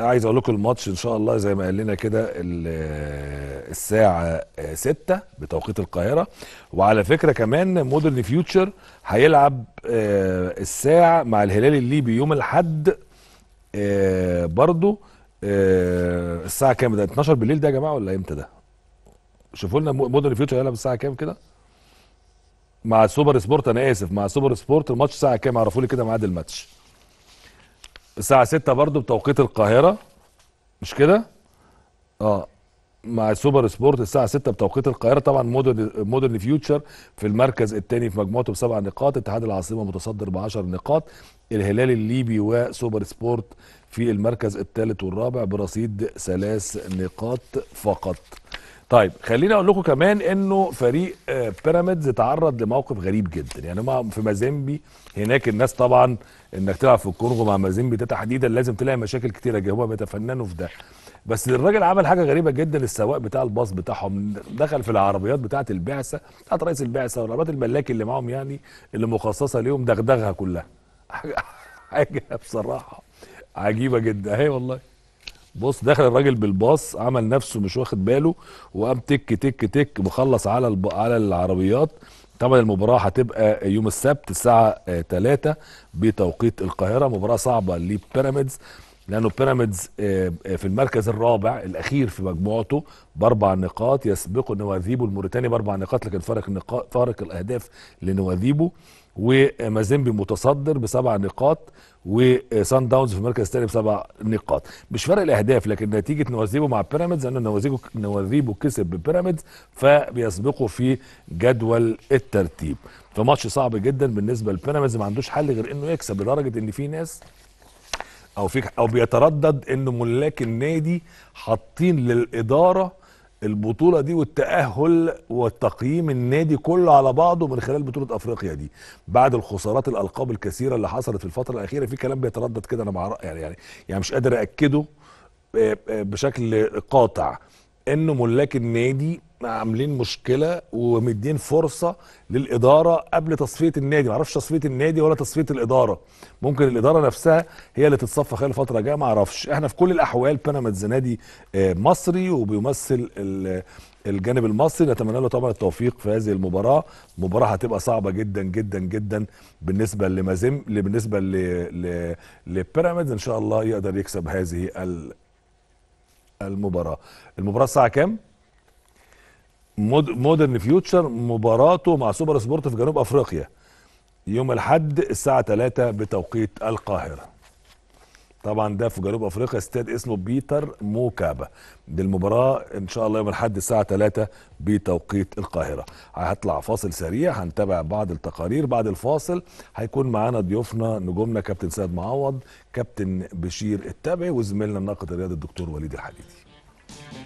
عايز اقول لكم الماتش ان شاء الله زي ما قال لنا كده الساعه 6 بتوقيت القاهره وعلى فكره كمان مودرن فيوتشر هيلعب آه، الساعه مع الهلال الليبي يوم الاحد آه، برضو آه، الساعه كام ده 12 بالليل ده يا جماعه ولا امتى ده شوفوا لنا مودرن فيوتشر هيلعب الساعه كام كده مع سوبر سبورت انا اسف مع سوبر سبورت الماتش الساعه كام اعرفوا لي كده ميعاد الماتش الساعه 6 برضه بتوقيت القاهره مش كده اه مع سوبر سبورت الساعه 6 بتوقيت القاهره طبعا مودرن مودرن فيوتشر في المركز الثاني في مجموعته بسبع نقاط اتحاد العاصمه متصدر ب 10 نقاط الهلال الليبي وسوبر سبورت في المركز الثالث والرابع برصيد ثلاث نقاط فقط طيب خليني اقول لكم كمان انه فريق آه، بيراميدز اتعرض لموقف غريب جدا يعني ما في مازيمبي هناك الناس طبعا انك تلعب في الكونغو مع مازيمبي ده تحديدا لازم تلاقي مشاكل كتيره هو بيتفننوا في ده بس الراجل عمل حاجه غريبه جدا السواق بتاع الباص بتاعهم دخل في العربيات بتاعه البعثه بتاعت رئيس البعثه والعربيات الملاكي اللي معاهم يعني اللي مخصصه ليهم دغدغها كلها حاجه بصراحه عجيبه جدا اهي والله بص دخل الراجل بالباص عمل نفسه مش واخد باله وقام تك تك تك مخلص على الب... على العربيات طبعا المباراه هتبقى يوم السبت الساعه 3 آه، بتوقيت القاهره مباراه صعبه لبيراميدز لانه بيراميدز آه، آه، في المركز الرابع الاخير في مجموعته باربع نقاط يسبقه نواذيبو الموريتاني باربع نقاط لكن فارق النقاط فارق الاهداف لنواذيبو ومازيمبي متصدر بسبع نقاط وسان داونز في المركز الثاني بسبع نقاط مش فارق الاهداف لكن نتيجه نواذيبو مع بيراميدز ان نواذيبو كسب ببيراميدز فبيسبقه في جدول الترتيب فماتش صعب جدا بالنسبه لبيراميدز ما عندوش حل غير انه يكسب لدرجه ان في ناس او في او بيتردد ان ملاك النادي حاطين للاداره البطولة دي والتأهل والتقييم النادي كله على بعضه من خلال بطولة أفريقيا دي بعد الخسارات الألقاب الكثيرة اللي حصلت في الفترة الأخيرة في كلام بيتردد كده أنا مع يعني يعني يعني مش قادر أكده آه، آه، بشكل قاطع إنه ملاك النادي عاملين مشكله ومدين فرصه للاداره قبل تصفيه النادي ما اعرفش تصفيه النادي ولا تصفيه الاداره ممكن الاداره نفسها هي اللي تتصفى خلال الفتره الجايه ما اعرفش احنا في كل الاحوال بيراميدز نادي آه، مصري وبيمثل الجانب المصري نتمنى له طبعا التوفيق في هذه المباراه مباراه هتبقى صعبه جدا جدا جدا بالنسبه لمازم بالنسبه ل... لبيراميدز ان شاء الله يقدر يكسب هذه المباراه المباراه الساعه كام مودرن فيوتشر مباراته مع سوبر سبورت في جنوب افريقيا يوم الاحد الساعه 3 بتوقيت القاهره طبعا ده في جنوب افريقيا استاد اسمه بيتر موكابا دي المباراه ان شاء الله يوم الاحد الساعه 3 بتوقيت القاهره هطلع فاصل سريع هنتابع بعض التقارير بعد الفاصل هيكون معانا ضيوفنا نجومنا كابتن سيد معوض كابتن بشير التابعي وزميلنا الناقد الرياضي الدكتور وليد الحديدي